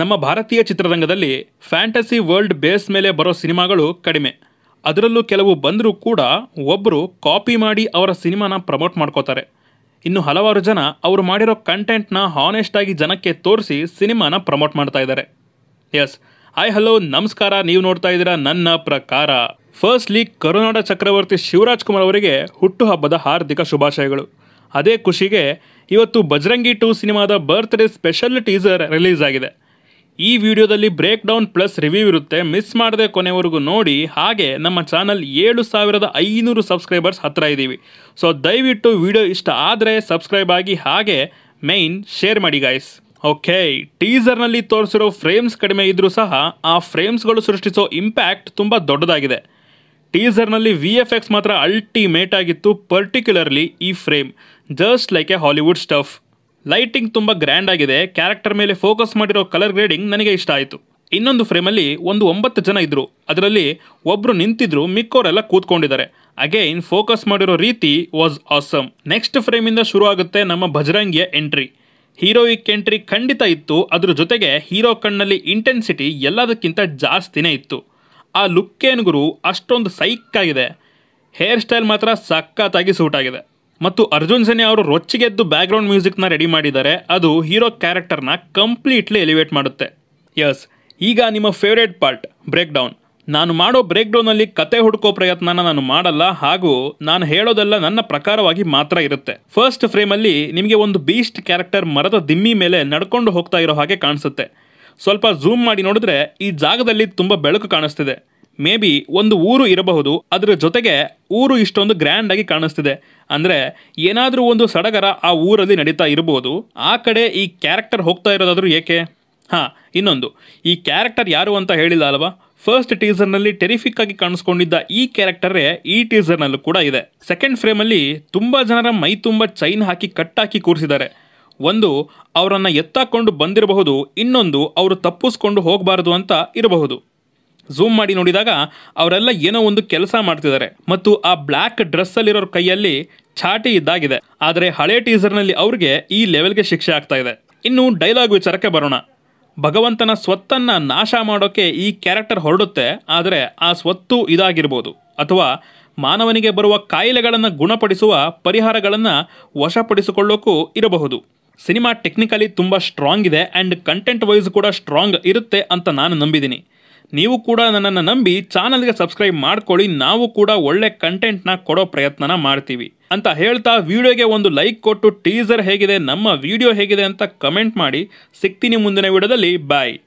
ನಮ್ಮ ಭಾರತೀಯ ಚಿತ್ರರಂಗದಲ್ಲಿ ಫ್ಯಾಂಟಸಿ ವರ್ಲ್ಡ್ ಬೇಸ್ ಮೇಲೆ ಬರೋ ಸಿನಿಮಾಗಳು ಕಡಿಮೆ ಅದರಲ್ಲೂ ಕೆಲವು ಬಂದರೂ ಕೂಡ ಒಬ್ಬರು ಕಾಪಿ ಮಾಡಿ ಅವರ ಸಿನಿಮಾನ ಪ್ರಮೋಟ್ ಮಾಡ್ಕೋತಾರೆ ಇನ್ನು ಹಲವಾರು ಜನ ಅವರು ಮಾಡಿರೋ ಕಂಟೆಂಟ್ನ ಹಾನೆಸ್ಟಾಗಿ ಆಗಿ ಜನಕ್ಕೆ ತೋರಿಸಿ ಸಿನಿಮಾನ ಪ್ರಮೋಟ್ ಮಾಡ್ತಾ ಇದ್ದಾರೆ ಎಸ್ ಆಯ್ ಹಲೋ ನಮಸ್ಕಾರ ನೀವು ನೋಡ್ತಾ ಇದ್ದೀರಾ ನನ್ನ ಪ್ರಕಾರ ಫಸ್ಟ್ ಲೀಗ್ ಕರುನಾಡ ಚಕ್ರವರ್ತಿ ಶಿವರಾಜ್ ಕುಮಾರ್ ಅವರಿಗೆ ಹುಟ್ಟುಹಬ್ಬದ ಹಾರ್ದಿಕ ಶುಭಾಶಯಗಳು ಅದೇ ಖುಷಿಗೆ ಇವತ್ತು ಬಜರಂಗಿ ಟು ಸಿನಿಮಾದ ಬರ್ತ್ಡೇ ಸ್ಪೆಷಲ್ ಟೀಸರ್ ರಿಲೀಸ್ ಆಗಿದೆ ಈ ವಿಡಿಯೋದಲ್ಲಿ ಬ್ರೇಕ್ ಡೌನ್ ಪ್ಲಸ್ ರಿವ್ಯೂ ಇರುತ್ತೆ ಮಿಸ್ ಮಾಡದೆ ಕೊನೆವರೆಗೂ ನೋಡಿ ಹಾಗೆ ನಮ್ಮ ಚಾನಲ್ ಏಳು ಸಾವಿರದ ಐನೂರು ಸಬ್ಸ್ಕ್ರೈಬರ್ಸ್ ಹತ್ರ ಇದ್ದೀವಿ ಸೊ ದಯವಿಟ್ಟು ವಿಡಿಯೋ ಇಷ್ಟ ಆದರೆ ಸಬ್ಸ್ಕ್ರೈಬ್ ಆಗಿ ಹಾಗೆ ಮೈನ್ ಶೇರ್ ಮಾಡಿ ಗಾಯ್ಸ್ ಓಕೆ ಟೀಸರ್ನಲ್ಲಿ ತೋರಿಸಿರೋ ಫ್ರೇಮ್ಸ್ ಕಡಿಮೆ ಇದ್ದರೂ ಸಹ ಆ ಫ್ರೇಮ್ಸ್ಗಳು ಸೃಷ್ಟಿಸೋ ಇಂಪ್ಯಾಕ್ಟ್ ತುಂಬ ದೊಡ್ಡದಾಗಿದೆ ಟೀಸರ್ನಲ್ಲಿ ವಿ ಎಫ್ ಎಕ್ಸ್ ಮಾತ್ರ ಅಲ್ಟಿಮೇಟ್ ಆಗಿತ್ತು ಪರ್ಟಿಕ್ಯುಲರ್ಲಿ ಈ frame just like a Hollywood stuff lighting ತುಂಬ ಗ್ರ್ಯಾಂಡ್ ಆಗಿದೆ ಕ್ಯಾರೆಕ್ಟರ್ ಮೇಲೆ ಫೋಕಸ್ ಮಾಡಿರೋ ಕಲರ್ ಗ್ರೇಡಿಂಗ್ ನನಗೆ ಇಷ್ಟ ಆಯಿತು ಇನ್ನೊಂದು ಫ್ರೇಮಲ್ಲಿ ಒಂದು ಒಂಬತ್ತು ಜನ ಇದ್ದರು ಅದರಲ್ಲಿ ಒಬ್ರು ನಿಂತಿದ್ರು ಮಿಕ್ಕೋರೆಲ್ಲ ಕೂತ್ಕೊಂಡಿದ್ದಾರೆ ಅಗೇನ್ ಫೋಕಸ್ ಮಾಡಿರೋ ರೀತಿ ವಾಸ್ ಆಸಮ್ ನೆಕ್ಸ್ಟ್ ಫ್ರೇಮಿಂದ ಶುರು ಆಗುತ್ತೆ ನಮ್ಮ ಭಜರಂಗಿಯ ಎಂಟ್ರಿ ಹೀರೋಯಿಕ್ ಎಂಟ್ರಿ ಖಂಡಿತ ಇತ್ತು ಅದ್ರ ಜೊತೆಗೆ ಹೀರೋ ಕಣ್ಣಲ್ಲಿ ಇಂಟೆನ್ಸಿಟಿ ಎಲ್ಲದಕ್ಕಿಂತ ಜಾಸ್ತಿನೇ ಇತ್ತು ಆ ಲುಕ್ ಗುರು ಅಷ್ಟೊಂದು ಸೈಕ್ ಆಗಿದೆ ಹೇರ್ ಸ್ಟೈಲ್ ಮಾತ್ರ ಸಖತ್ತಾಗಿ ಸೂಟ್ ಆಗಿದೆ ಮತ್ತು ಅರ್ಜುನ್ ಸೇನೆ ಅವರು ರೊಚ್ಚಿಗೆದ್ದು ಬ್ಯಾಕ್ಗ್ರೌಂಡ್ ಮ್ಯೂಸಿಕ್ನ ರೆಡಿ ಮಾಡಿದ್ದಾರೆ ಅದು ಹೀರೋ ಕ್ಯಾರೆಕ್ಟರ್ನ ಕಂಪ್ಲೀಟ್ಲಿ ಎಲಿವೇಟ್ ಮಾಡುತ್ತೆ ಯಸ್ ಈಗ ನಿಮ್ಮ ಫೇವ್ರೇಟ್ ಪಾರ್ಟ್ ಬ್ರೇಕ್ ಡೌನ್ ನಾನು ಮಾಡೋ ಬ್ರೇಕ್ ಡೌನಲ್ಲಿ ಕತೆ ಹುಡುಕೋ ಪ್ರಯತ್ನನ ನಾನು ಮಾಡಲ್ಲ ಹಾಗೂ ನಾನು ಹೇಳೋದೆಲ್ಲ ನನ್ನ ಪ್ರಕಾರವಾಗಿ ಮಾತ್ರ ಇರುತ್ತೆ ಫಸ್ಟ್ ಫ್ರೇಮಲ್ಲಿ ನಿಮಗೆ ಒಂದು ಬೀಸ್ಟ್ ಕ್ಯಾರೆಕ್ಟರ್ ಮರದ ದಿಮ್ಮಿ ಮೇಲೆ ನಡ್ಕೊಂಡು ಹೋಗ್ತಾ ಇರೋ ಹಾಗೆ ಕಾಣಿಸುತ್ತೆ ಸ್ವಲ್ಪ ಝೂಮ್ ಮಾಡಿ ನೋಡಿದ್ರೆ ಈ ಜಾಗದಲ್ಲಿ ತುಂಬ ಬೆಳಕು ಕಾಣಿಸ್ತಿದೆ ಮೇ ಬಿ ಒಂದು ಊರು ಇರಬಹುದು ಅದರ ಜೊತೆಗೆ ಊರು ಇಷ್ಟೊಂದು ಗ್ರ್ಯಾಂಡ್ ಆಗಿ ಕಾಣಿಸ್ತಿದೆ ಅಂದರೆ ಏನಾದರೂ ಒಂದು ಸಡಗರ ಆ ಊರಲ್ಲಿ ನಡೀತಾ ಇರಬಹುದು ಆ ಕಡೆ ಈ ಕ್ಯಾರೆಕ್ಟರ್ ಹೋಗ್ತಾ ಇರೋದಾದರೂ ಏಕೆ ಹಾಂ ಇನ್ನೊಂದು ಈ ಕ್ಯಾರೆಕ್ಟರ್ ಯಾರು ಅಂತ ಹೇಳಿಲ್ಲ ಅಲ್ವಾ ಫಸ್ಟ್ ಟೀಸರ್ನಲ್ಲಿ ಟೆರಿಫಿಕ್ ಆಗಿ ಕಾಣಿಸ್ಕೊಂಡಿದ್ದ ಈ ಕ್ಯಾರೆಕ್ಟರೇ ಈ ಟೀಸರ್ನಲ್ಲೂ ಕೂಡ ಇದೆ ಸೆಕೆಂಡ್ ಫ್ರೇಮಲ್ಲಿ ತುಂಬ ಜನರ ಮೈ ತುಂಬ ಚೈನ್ ಹಾಕಿ ಕಟ್ಟಾಕಿ ಕೂರಿಸಿದ್ದಾರೆ ಒಂದು ಅವರನ್ನು ಎತ್ತಾಕೊಂಡು ಬಂದಿರಬಹುದು ಇನ್ನೊಂದು ಅವರು ತಪ್ಪಿಸ್ಕೊಂಡು ಹೋಗಬಾರದು ಅಂತ ಇರಬಹುದು ಝೂಮ್ ಮಾಡಿ ನೋಡಿದಾಗ ಅವರೆಲ್ಲ ಏನೋ ಒಂದು ಕೆಲಸ ಮಾಡ್ತಿದ್ದಾರೆ ಮತ್ತು ಆ ಬ್ಲ್ಯಾಕ್ ಡ್ರೆಸ್ ಅಲ್ಲಿರೋ ಕೈಯಲ್ಲಿ ಚಾಟಿ ಇದ್ದಾಗಿದೆ ಆದರೆ ಹಳೆ ಟೀಸರ್ನಲ್ಲಿ ಅವ್ರಿಗೆ ಈ ಲೆವೆಲ್ಗೆ ಶಿಕ್ಷೆ ಆಗ್ತಾ ಇದೆ ಇನ್ನು ಡೈಲಾಗ್ ವಿಚಾರಕ್ಕೆ ಬರೋಣ ಭಗವಂತನ ಸ್ವತ್ತನ್ನ ನಾಶ ಮಾಡೋಕೆ ಈ ಕ್ಯಾರೆಕ್ಟರ್ ಹೊರಡುತ್ತೆ ಆದರೆ ಆ ಸ್ವತ್ತು ಇದಾಗಿರ್ಬೋದು ಅಥವಾ ಮಾನವನಿಗೆ ಬರುವ ಕಾಯಿಲೆಗಳನ್ನು ಗುಣಪಡಿಸುವ ಪರಿಹಾರಗಳನ್ನು ವಶಪಡಿಸಿಕೊಳ್ಳೋಕ್ಕೂ ಇರಬಹುದು ಸಿನಿಮಾ ಟೆಕ್ನಿಕಲಿ ತುಂಬ ಸ್ಟ್ರಾಂಗ್ ಇದೆ ಆ್ಯಂಡ್ ಕಂಟೆಂಟ್ ವೈಸ್ ಕೂಡ ಸ್ಟ್ರಾಂಗ್ ಇರುತ್ತೆ ಅಂತ ನಾನು ನಂಬಿದ್ದೀನಿ ನೀವು ಕೂಡ ನನ್ನನ್ನು ನಂಬಿ ಚಾನಲ್ಗೆ ಸಬ್ಸ್ಕ್ರೈಬ್ ಮಾಡ್ಕೊಳ್ಳಿ ನಾವು ಕೂಡ ಒಳ್ಳೆ ಕಂಟೆಂಟ್ನ ಕೊಡೋ ಪ್ರಯತ್ನನ ಮಾಡ್ತೀವಿ ಅಂತ ಹೇಳ್ತಾ ವಿಡಿಯೋಗೆ ಒಂದು ಲೈಕ್ ಕೊಟ್ಟು ಟೀಸರ್ ಹೇಗಿದೆ ನಮ್ಮ ವಿಡಿಯೋ ಹೇಗಿದೆ ಅಂತ ಕಮೆಂಟ್ ಮಾಡಿ ಸಿಗ್ತೀನಿ ಮುಂದಿನ ವಿಡಿಯೋದಲ್ಲಿ ಬಾಯ್